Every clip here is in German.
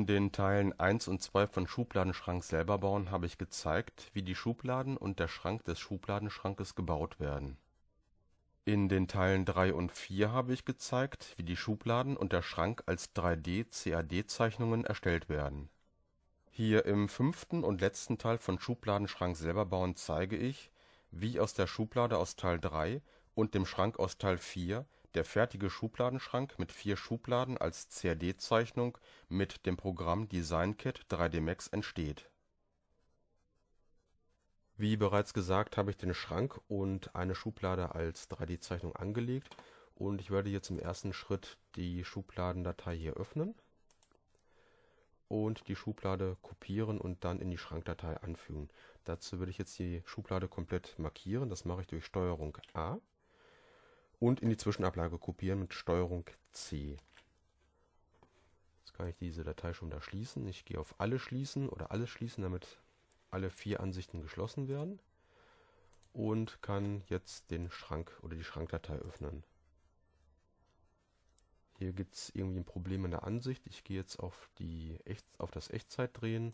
In den Teilen 1 und 2 von Schubladenschrank selber bauen habe ich gezeigt, wie die Schubladen und der Schrank des Schubladenschrankes gebaut werden. In den Teilen 3 und 4 habe ich gezeigt, wie die Schubladen und der Schrank als 3D-CAD-Zeichnungen erstellt werden. Hier im fünften und letzten Teil von Schubladenschrank selber bauen zeige ich, wie aus der Schublade aus Teil 3 und dem Schrank aus Teil 4 der fertige Schubladenschrank mit vier Schubladen als CAD-Zeichnung mit dem Programm DesignKit 3 d Max entsteht. Wie bereits gesagt, habe ich den Schrank und eine Schublade als 3D-Zeichnung angelegt und ich werde jetzt im ersten Schritt die Schubladendatei hier öffnen und die Schublade kopieren und dann in die Schrankdatei anfügen. Dazu würde ich jetzt die Schublade komplett markieren. Das mache ich durch Steuerung A und in die Zwischenablage kopieren mit Steuerung C. Jetzt kann ich diese Datei schon wieder schließen. Ich gehe auf alle schließen oder alles schließen, damit alle vier Ansichten geschlossen werden und kann jetzt den Schrank oder die Schrankdatei öffnen. Hier gibt es irgendwie ein Problem in der Ansicht. Ich gehe jetzt auf, die Echt, auf das Echtzeitdrehen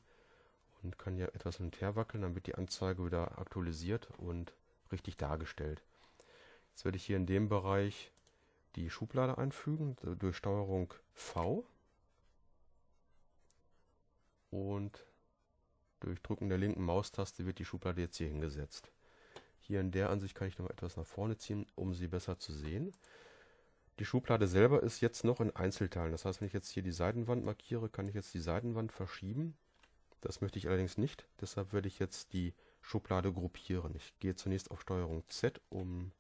und kann hier etwas hin und her wackeln, dann wird die Anzeige wieder aktualisiert und richtig dargestellt. Jetzt werde ich hier in dem Bereich die Schublade einfügen durch Steuerung V und durch Drücken der linken Maustaste wird die Schublade jetzt hier hingesetzt. Hier in der Ansicht kann ich noch etwas nach vorne ziehen, um sie besser zu sehen. Die Schublade selber ist jetzt noch in Einzelteilen. Das heißt, wenn ich jetzt hier die Seitenwand markiere, kann ich jetzt die Seitenwand verschieben. Das möchte ich allerdings nicht. Deshalb werde ich jetzt die Schublade gruppieren. Ich gehe zunächst auf STRG Z, um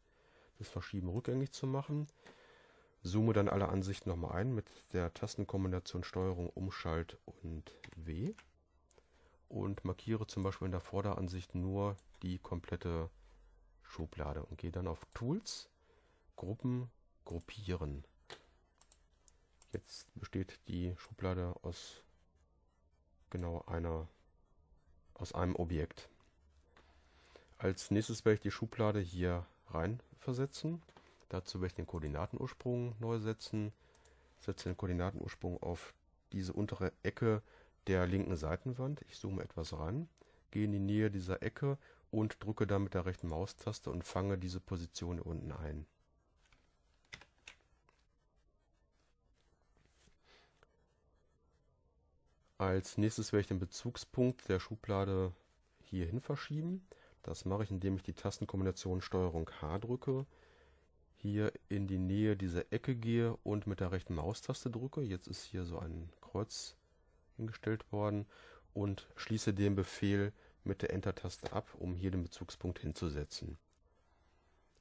das Verschieben rückgängig zu machen. Zoome dann alle Ansichten nochmal ein mit der Tastenkombination Steuerung, Umschalt und W. Und markiere zum Beispiel in der Vorderansicht nur die komplette Schublade und gehe dann auf Tools, Gruppen, Gruppieren. Jetzt besteht die Schublade aus genau einer, aus einem Objekt. Als nächstes werde ich die Schublade hier reinversetzen. Dazu werde ich den Koordinatenursprung neu setzen. Setze den Koordinatenursprung auf diese untere Ecke der linken Seitenwand. Ich zoome etwas ran, gehe in die Nähe dieser Ecke und drücke dann mit der rechten Maustaste und fange diese Position hier unten ein. Als nächstes werde ich den Bezugspunkt der Schublade hierhin verschieben das mache ich, indem ich die Tastenkombination STRG H drücke, hier in die Nähe dieser Ecke gehe und mit der rechten Maustaste drücke. Jetzt ist hier so ein Kreuz hingestellt worden und schließe den Befehl mit der Enter-Taste ab, um hier den Bezugspunkt hinzusetzen.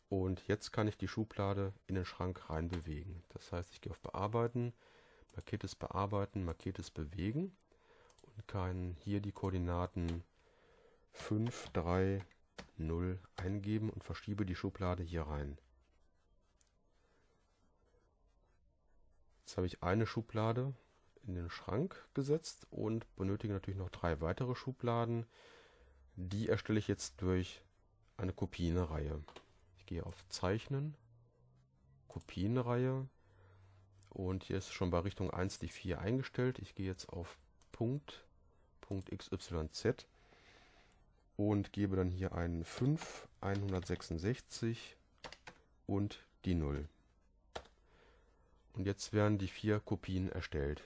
Und jetzt kann ich die Schublade in den Schrank rein bewegen. Das heißt, ich gehe auf Bearbeiten, markiertes Bearbeiten, markiertes Bewegen und kann hier die Koordinaten 5, 3, 0 eingeben und verschiebe die Schublade hier rein. Jetzt habe ich eine Schublade in den Schrank gesetzt und benötige natürlich noch drei weitere Schubladen. Die erstelle ich jetzt durch eine Kopienreihe. Ich gehe auf Zeichnen, Kopienreihe und hier ist schon bei Richtung 1 die 4 eingestellt. Ich gehe jetzt auf Punkt, Punkt XYZ und gebe dann hier einen 5, 166 und die 0. Und jetzt werden die vier Kopien erstellt.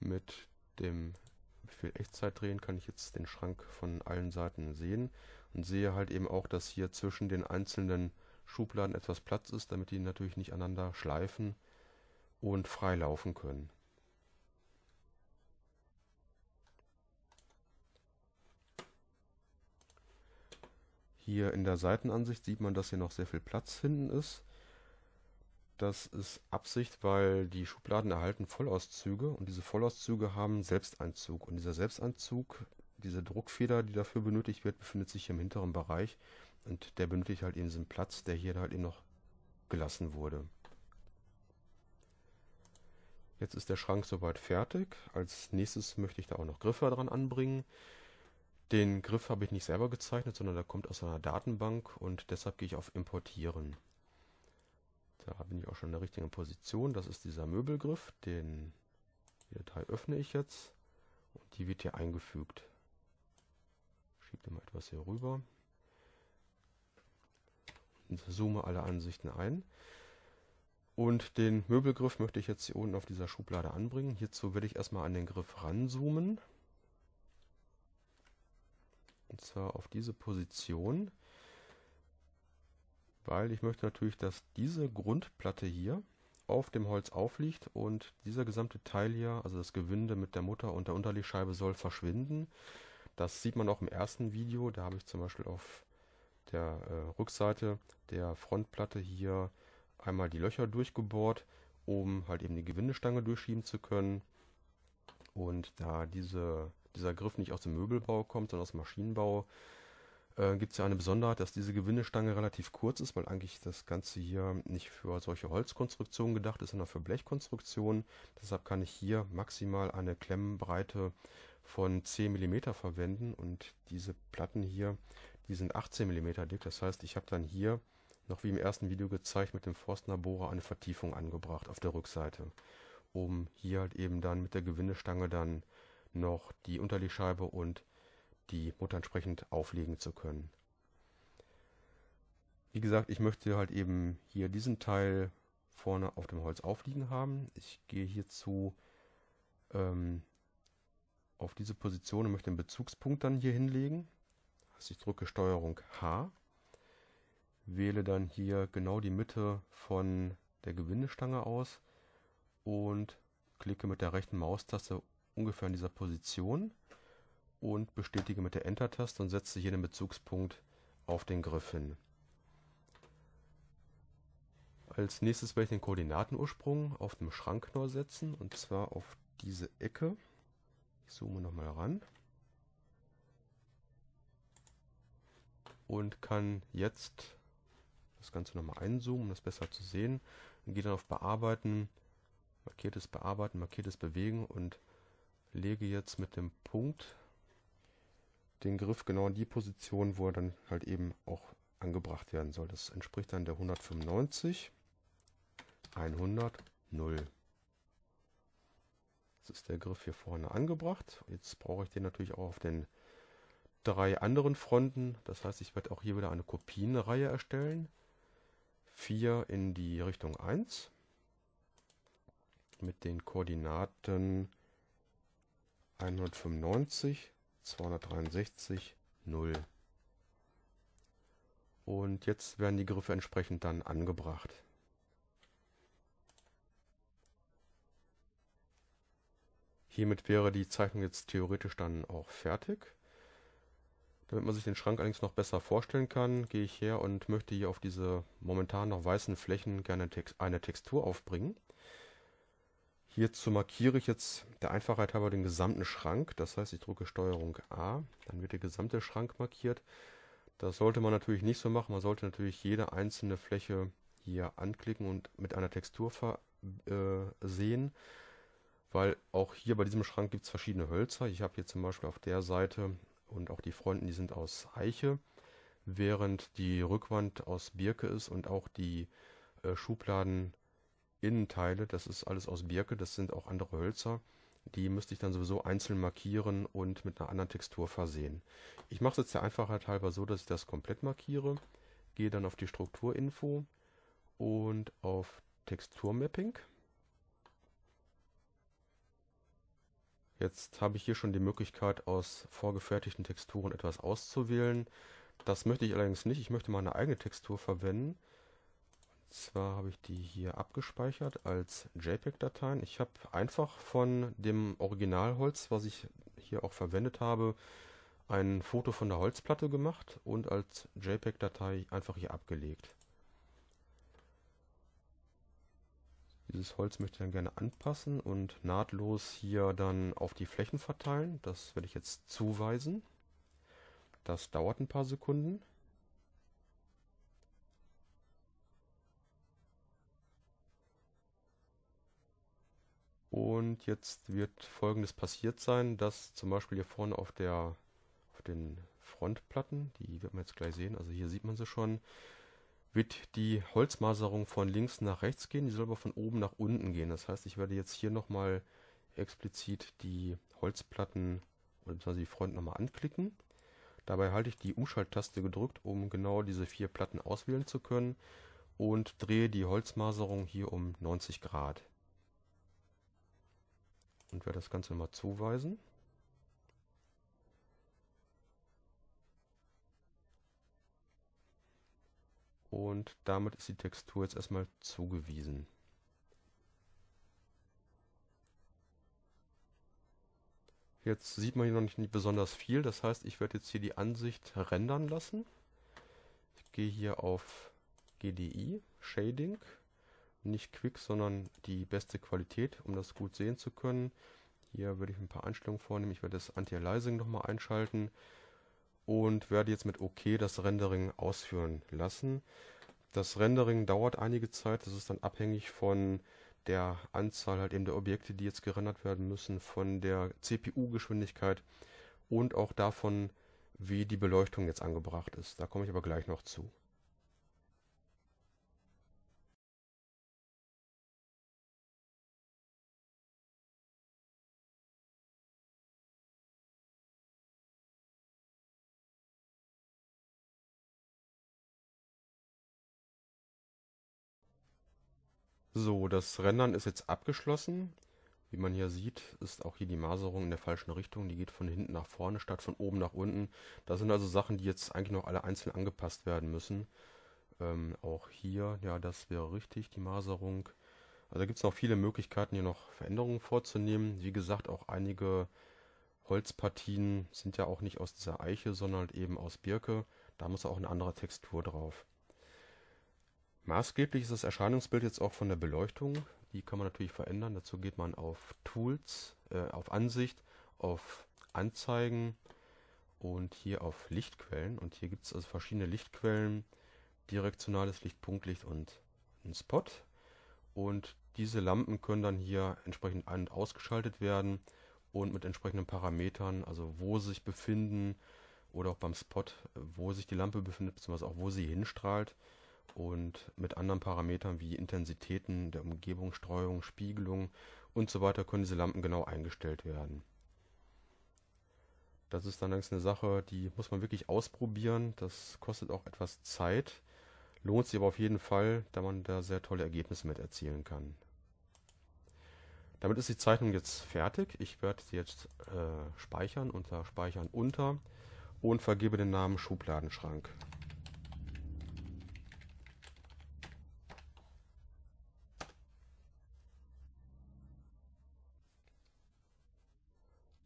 Mit dem Befehl Echtzeit drehen kann ich jetzt den Schrank von allen Seiten sehen und sehe halt eben auch, dass hier zwischen den einzelnen Schubladen etwas Platz ist, damit die natürlich nicht aneinander schleifen und frei laufen können. Hier in der Seitenansicht sieht man, dass hier noch sehr viel Platz hinten ist. Das ist Absicht, weil die Schubladen erhalten Vollauszüge und diese Vollauszüge haben Selbsteinzug. Und dieser Selbsteinzug, diese Druckfeder, die dafür benötigt wird, befindet sich im hinteren Bereich und der benötigt halt eben diesen Platz, der hier halt eben noch gelassen wurde. Jetzt ist der Schrank soweit fertig. Als nächstes möchte ich da auch noch Griffe dran anbringen. Den Griff habe ich nicht selber gezeichnet, sondern der kommt aus einer Datenbank und deshalb gehe ich auf Importieren. Da bin ich auch schon in der richtigen Position. Das ist dieser Möbelgriff. Den die Datei öffne ich jetzt und die wird hier eingefügt. Schiebe den mal etwas hier rüber und zoome alle Ansichten ein. Und den Möbelgriff möchte ich jetzt hier unten auf dieser Schublade anbringen. Hierzu werde ich erstmal an den Griff ranzoomen. Und zwar auf diese Position, weil ich möchte natürlich, dass diese Grundplatte hier auf dem Holz aufliegt und dieser gesamte Teil hier, also das Gewinde mit der Mutter und der Unterlegscheibe soll verschwinden. Das sieht man auch im ersten Video, da habe ich zum Beispiel auf der äh, Rückseite der Frontplatte hier einmal die Löcher durchgebohrt, um halt eben die Gewindestange durchschieben zu können. Und da diese dieser Griff nicht aus dem Möbelbau kommt, sondern aus dem Maschinenbau, äh, gibt es ja eine Besonderheit, dass diese Gewindestange relativ kurz ist, weil eigentlich das Ganze hier nicht für solche Holzkonstruktionen gedacht ist, sondern für Blechkonstruktionen. Deshalb kann ich hier maximal eine Klemmenbreite von 10 mm verwenden und diese Platten hier, die sind 18 mm dick. Das heißt, ich habe dann hier noch wie im ersten Video gezeigt mit dem Forstnerbohrer eine Vertiefung angebracht auf der Rückseite, um hier halt eben dann mit der Gewindestange dann noch die Unterlegscheibe und die Mutter entsprechend auflegen zu können. Wie gesagt, ich möchte halt eben hier diesen Teil vorne auf dem Holz aufliegen haben. Ich gehe hierzu ähm, auf diese Position und möchte den Bezugspunkt dann hier hinlegen. Also ich drücke Steuerung H, wähle dann hier genau die Mitte von der Gewindestange aus und klicke mit der rechten Maustaste ungefähr in dieser Position und bestätige mit der Enter-Taste und setze hier den Bezugspunkt auf den Griff hin. Als nächstes werde ich den Koordinatenursprung auf dem Schrankknorr setzen und zwar auf diese Ecke. Ich zoome nochmal ran. Und kann jetzt das Ganze nochmal einzoomen, um das besser zu sehen. Und gehe dann auf Bearbeiten, markiertes Bearbeiten, markiertes Bewegen und lege jetzt mit dem Punkt den Griff genau in die Position, wo er dann halt eben auch angebracht werden soll. Das entspricht dann der 195, 100, 0. Jetzt ist der Griff hier vorne angebracht. Jetzt brauche ich den natürlich auch auf den drei anderen Fronten. Das heißt, ich werde auch hier wieder eine Kopienreihe erstellen. 4 in die Richtung 1 mit den Koordinaten 195, 263, 0. Und jetzt werden die Griffe entsprechend dann angebracht. Hiermit wäre die Zeichnung jetzt theoretisch dann auch fertig. Damit man sich den Schrank allerdings noch besser vorstellen kann, gehe ich her und möchte hier auf diese momentan noch weißen Flächen gerne eine Textur aufbringen. Hierzu markiere ich jetzt der Einfachheit halber den gesamten Schrank. Das heißt, ich drücke STRG A, dann wird der gesamte Schrank markiert. Das sollte man natürlich nicht so machen. Man sollte natürlich jede einzelne Fläche hier anklicken und mit einer Textur versehen, äh, weil auch hier bei diesem Schrank gibt es verschiedene Hölzer. Ich habe hier zum Beispiel auf der Seite und auch die Fronten, die sind aus Eiche, während die Rückwand aus Birke ist und auch die äh, Schubladen Innenteile, das ist alles aus Birke, das sind auch andere Hölzer. Die müsste ich dann sowieso einzeln markieren und mit einer anderen Textur versehen. Ich mache es jetzt der Einfachheit halber so, dass ich das komplett markiere. Gehe dann auf die Strukturinfo und auf Texturmapping. Jetzt habe ich hier schon die Möglichkeit, aus vorgefertigten Texturen etwas auszuwählen. Das möchte ich allerdings nicht. Ich möchte meine eigene Textur verwenden zwar habe ich die hier abgespeichert als JPEG-Dateien. Ich habe einfach von dem Originalholz, was ich hier auch verwendet habe, ein Foto von der Holzplatte gemacht und als JPEG-Datei einfach hier abgelegt. Dieses Holz möchte ich dann gerne anpassen und nahtlos hier dann auf die Flächen verteilen. Das werde ich jetzt zuweisen. Das dauert ein paar Sekunden. Und jetzt wird folgendes passiert sein, dass zum Beispiel hier vorne auf, der, auf den Frontplatten, die wird man jetzt gleich sehen, also hier sieht man sie schon, wird die Holzmaserung von links nach rechts gehen, die soll aber von oben nach unten gehen. Das heißt, ich werde jetzt hier nochmal explizit die Holzplatten oder beziehungsweise die Front nochmal anklicken. Dabei halte ich die Umschalttaste gedrückt, um genau diese vier Platten auswählen zu können und drehe die Holzmaserung hier um 90 Grad und werde das Ganze mal zuweisen. Und damit ist die Textur jetzt erstmal zugewiesen. Jetzt sieht man hier noch nicht besonders viel, das heißt, ich werde jetzt hier die Ansicht rendern lassen. Ich gehe hier auf GDI, Shading, nicht Quick, sondern die beste Qualität, um das gut sehen zu können. Hier würde ich ein paar Einstellungen vornehmen. Ich werde das Anti-Aliasing nochmal einschalten und werde jetzt mit OK das Rendering ausführen lassen. Das Rendering dauert einige Zeit, das ist dann abhängig von der Anzahl halt eben der Objekte, die jetzt gerendert werden müssen, von der CPU-Geschwindigkeit und auch davon, wie die Beleuchtung jetzt angebracht ist. Da komme ich aber gleich noch zu. So, das Rendern ist jetzt abgeschlossen. Wie man hier sieht, ist auch hier die Maserung in der falschen Richtung. Die geht von hinten nach vorne statt von oben nach unten. Das sind also Sachen, die jetzt eigentlich noch alle einzeln angepasst werden müssen. Ähm, auch hier, ja, das wäre richtig, die Maserung. Also da gibt es noch viele Möglichkeiten, hier noch Veränderungen vorzunehmen. Wie gesagt, auch einige Holzpartien sind ja auch nicht aus dieser Eiche, sondern eben aus Birke. Da muss auch eine andere Textur drauf. Maßgeblich ist das Erscheinungsbild jetzt auch von der Beleuchtung. Die kann man natürlich verändern. Dazu geht man auf Tools, äh, auf Ansicht, auf Anzeigen und hier auf Lichtquellen. Und hier gibt es also verschiedene Lichtquellen, direktionales Licht, Punktlicht und ein Spot. Und diese Lampen können dann hier entsprechend an- und ausgeschaltet werden und mit entsprechenden Parametern, also wo sie sich befinden oder auch beim Spot, wo sich die Lampe befindet, beziehungsweise auch wo sie hinstrahlt, und mit anderen Parametern wie Intensitäten der Umgebung, Streuung, Spiegelung und so weiter können diese Lampen genau eingestellt werden. Das ist dann allerdings eine Sache, die muss man wirklich ausprobieren. Das kostet auch etwas Zeit, lohnt sich aber auf jeden Fall, da man da sehr tolle Ergebnisse mit erzielen kann. Damit ist die Zeichnung jetzt fertig. Ich werde sie jetzt äh, speichern unter Speichern unter und vergebe den Namen Schubladenschrank.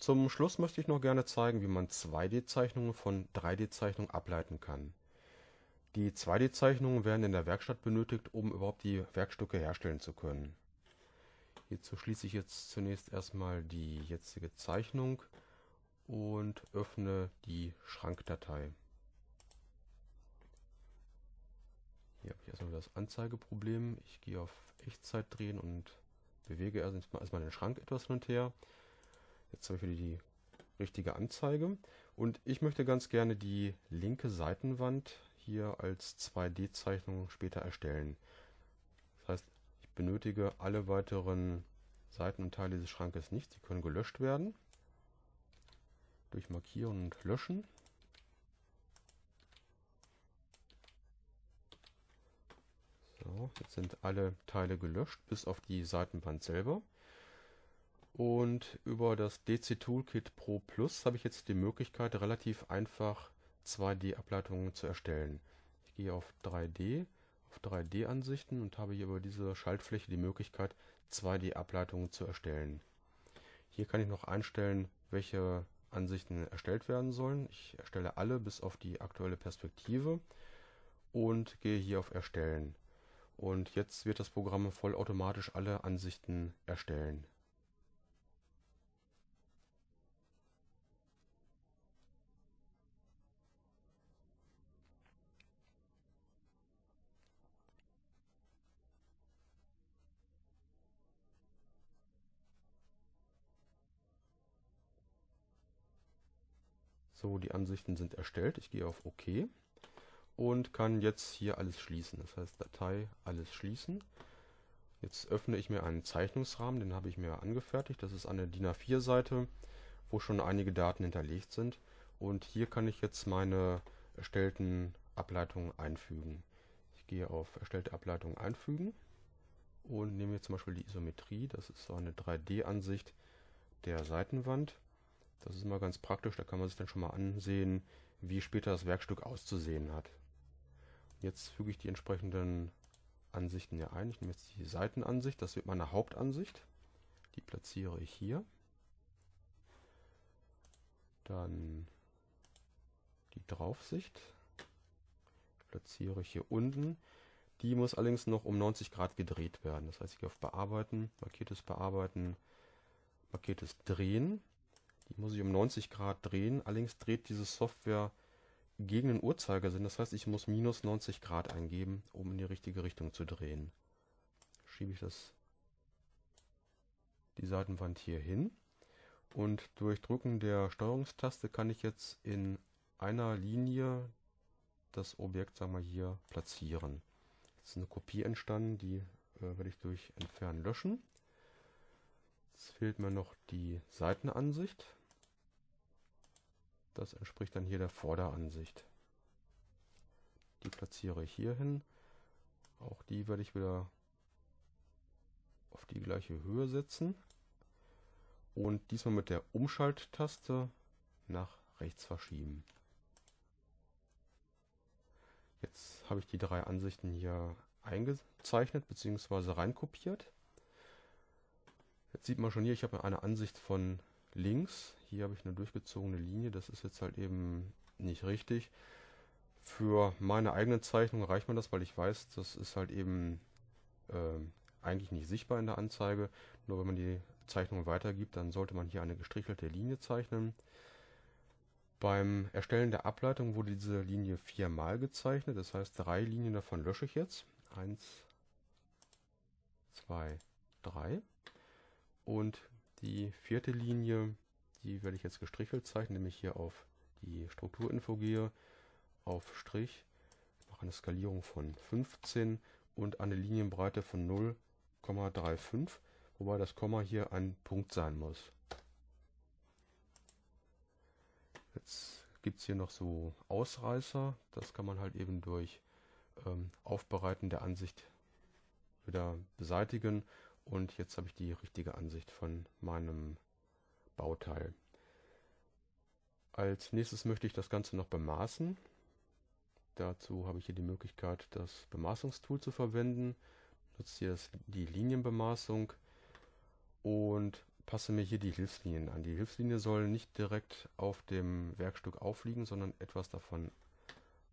Zum Schluss möchte ich noch gerne zeigen, wie man 2D-Zeichnungen von 3D-Zeichnungen ableiten kann. Die 2D-Zeichnungen werden in der Werkstatt benötigt, um überhaupt die Werkstücke herstellen zu können. Hierzu schließe ich jetzt zunächst erstmal die jetzige Zeichnung und öffne die Schrankdatei. Hier habe ich erstmal das Anzeigeproblem. Ich gehe auf Echtzeit drehen und bewege erstmal den Schrank etwas hin und her. Jetzt habe ich wieder die richtige Anzeige. Und ich möchte ganz gerne die linke Seitenwand hier als 2D-Zeichnung später erstellen. Das heißt, ich benötige alle weiteren Seiten und Teile dieses Schrankes nicht. Sie können gelöscht werden durch Markieren und Löschen. So, jetzt sind alle Teile gelöscht, bis auf die Seitenwand selber. Und über das DC Toolkit Pro Plus habe ich jetzt die Möglichkeit, relativ einfach 2D-Ableitungen zu erstellen. Ich gehe auf 3D, auf 3D-Ansichten und habe hier über diese Schaltfläche die Möglichkeit, 2D-Ableitungen zu erstellen. Hier kann ich noch einstellen, welche Ansichten erstellt werden sollen. Ich erstelle alle bis auf die aktuelle Perspektive und gehe hier auf Erstellen. Und jetzt wird das Programm vollautomatisch alle Ansichten erstellen. So, die Ansichten sind erstellt. Ich gehe auf OK und kann jetzt hier alles schließen. Das heißt Datei, alles schließen. Jetzt öffne ich mir einen Zeichnungsrahmen, den habe ich mir angefertigt. Das ist eine DIN A4-Seite, wo schon einige Daten hinterlegt sind. Und hier kann ich jetzt meine erstellten Ableitungen einfügen. Ich gehe auf Erstellte Ableitung einfügen und nehme jetzt zum Beispiel die Isometrie. Das ist so eine 3D-Ansicht der Seitenwand. Das ist immer ganz praktisch, da kann man sich dann schon mal ansehen, wie später das Werkstück auszusehen hat. Jetzt füge ich die entsprechenden Ansichten hier ein. Ich nehme jetzt die Seitenansicht, das wird meine Hauptansicht. Die platziere ich hier. Dann die Draufsicht platziere ich hier unten. Die muss allerdings noch um 90 Grad gedreht werden. Das heißt, ich gehe auf Bearbeiten, markiertes Bearbeiten, markiertes Drehen die muss ich um 90 Grad drehen. Allerdings dreht diese Software gegen den Uhrzeigersinn. Das heißt, ich muss minus 90 Grad eingeben, um in die richtige Richtung zu drehen. Schiebe ich das, die Seitenwand hier hin. Und durch Drücken der Steuerungstaste kann ich jetzt in einer Linie das Objekt, sagen wir hier, platzieren. Jetzt ist eine Kopie entstanden, die äh, werde ich durch Entfernen löschen. Jetzt fehlt mir noch die Seitenansicht. Das entspricht dann hier der Vorderansicht. Die platziere ich hier hin. Auch die werde ich wieder auf die gleiche Höhe setzen. Und diesmal mit der Umschalttaste nach rechts verschieben. Jetzt habe ich die drei Ansichten hier eingezeichnet bzw. reinkopiert. Jetzt sieht man schon hier, ich habe eine Ansicht von links. Hier habe ich eine durchgezogene Linie, das ist jetzt halt eben nicht richtig. Für meine eigene Zeichnung reicht mir das, weil ich weiß, das ist halt eben äh, eigentlich nicht sichtbar in der Anzeige. Nur wenn man die Zeichnung weitergibt, dann sollte man hier eine gestrichelte Linie zeichnen. Beim Erstellen der Ableitung wurde diese Linie viermal gezeichnet, das heißt drei Linien davon lösche ich jetzt. Eins, zwei, drei. Und die vierte Linie, die werde ich jetzt gestrichelt zeichnen, indem ich hier auf die Strukturinfo gehe, auf Strich, mache eine Skalierung von 15 und eine Linienbreite von 0,35, wobei das Komma hier ein Punkt sein muss. Jetzt gibt es hier noch so Ausreißer, das kann man halt eben durch ähm, Aufbereiten der Ansicht wieder beseitigen und jetzt habe ich die richtige Ansicht von meinem Bauteil. Als nächstes möchte ich das Ganze noch bemaßen. Dazu habe ich hier die Möglichkeit, das Bemaßungstool zu verwenden. Ich nutze hier die Linienbemaßung und passe mir hier die Hilfslinien an. Die Hilfslinie soll nicht direkt auf dem Werkstück aufliegen, sondern etwas davon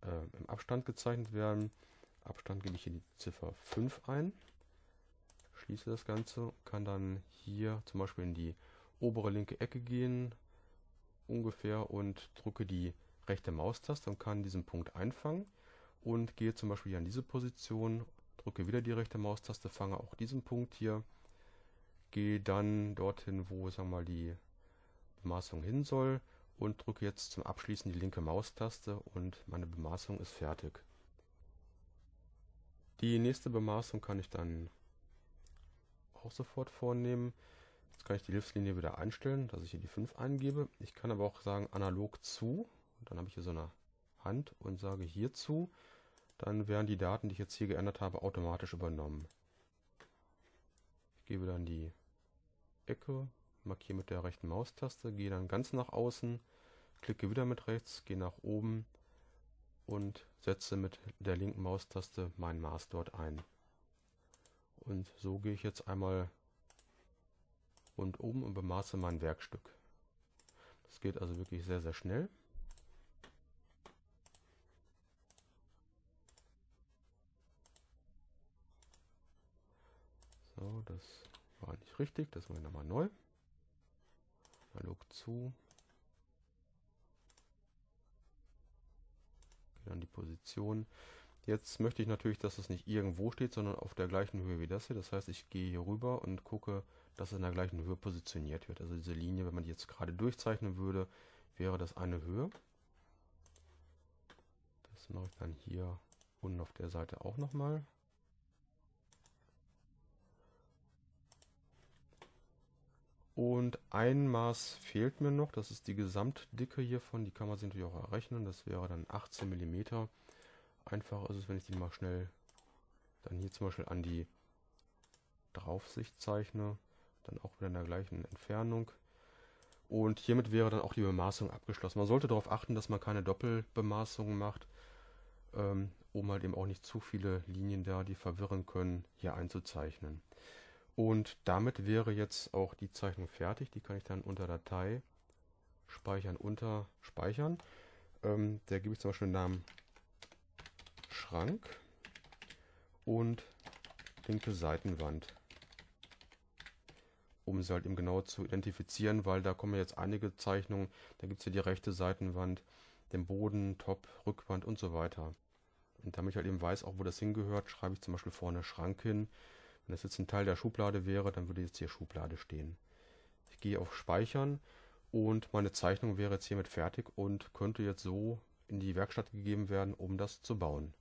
äh, im Abstand gezeichnet werden. Abstand gebe ich hier die Ziffer 5 ein schließe das Ganze, kann dann hier zum Beispiel in die obere linke Ecke gehen, ungefähr, und drücke die rechte Maustaste und kann diesen Punkt einfangen und gehe zum Beispiel hier an diese Position, drücke wieder die rechte Maustaste, fange auch diesen Punkt hier, gehe dann dorthin, wo sagen wir mal die Bemaßung hin soll und drücke jetzt zum Abschließen die linke Maustaste und meine Bemaßung ist fertig. Die nächste Bemaßung kann ich dann auch sofort vornehmen. Jetzt kann ich die Hilfslinie wieder einstellen, dass ich hier die 5 eingebe. Ich kann aber auch sagen analog zu. Und dann habe ich hier so eine Hand und sage hierzu. Dann werden die Daten, die ich jetzt hier geändert habe, automatisch übernommen. Ich gebe dann die Ecke, markiere mit der rechten Maustaste, gehe dann ganz nach außen, klicke wieder mit rechts, gehe nach oben und setze mit der linken Maustaste mein Maß dort ein. Und so gehe ich jetzt einmal rundum und bemaße mein Werkstück. Das geht also wirklich sehr, sehr schnell. So, das war nicht richtig. Das machen wir nochmal neu. Analog zu. Gehe dann die Position. Jetzt möchte ich natürlich, dass es nicht irgendwo steht, sondern auf der gleichen Höhe wie das hier. Das heißt, ich gehe hier rüber und gucke, dass es in der gleichen Höhe positioniert wird. Also diese Linie, wenn man die jetzt gerade durchzeichnen würde, wäre das eine Höhe. Das mache ich dann hier unten auf der Seite auch nochmal. Und ein Maß fehlt mir noch, das ist die Gesamtdicke hiervon, die kann man sich natürlich auch errechnen, das wäre dann 18 mm einfacher ist es, wenn ich die mal schnell dann hier zum Beispiel an die Draufsicht zeichne. Dann auch wieder in der gleichen Entfernung. Und hiermit wäre dann auch die Bemaßung abgeschlossen. Man sollte darauf achten, dass man keine Doppelbemaßungen macht, ähm, um halt eben auch nicht zu viele Linien da, die verwirren können, hier einzuzeichnen. Und damit wäre jetzt auch die Zeichnung fertig. Die kann ich dann unter Datei speichern, unter speichern. Ähm, da gebe ich zum Beispiel den Namen Schrank und linke Seitenwand. Um sie halt eben genau zu identifizieren, weil da kommen jetzt einige Zeichnungen. Da gibt es hier die rechte Seitenwand, den Boden, Top, Rückwand und so weiter. Und damit ich halt eben weiß, auch wo das hingehört, schreibe ich zum Beispiel vorne Schrank hin. Wenn das jetzt ein Teil der Schublade wäre, dann würde jetzt hier Schublade stehen. Ich gehe auf Speichern und meine Zeichnung wäre jetzt hiermit fertig und könnte jetzt so in die Werkstatt gegeben werden, um das zu bauen.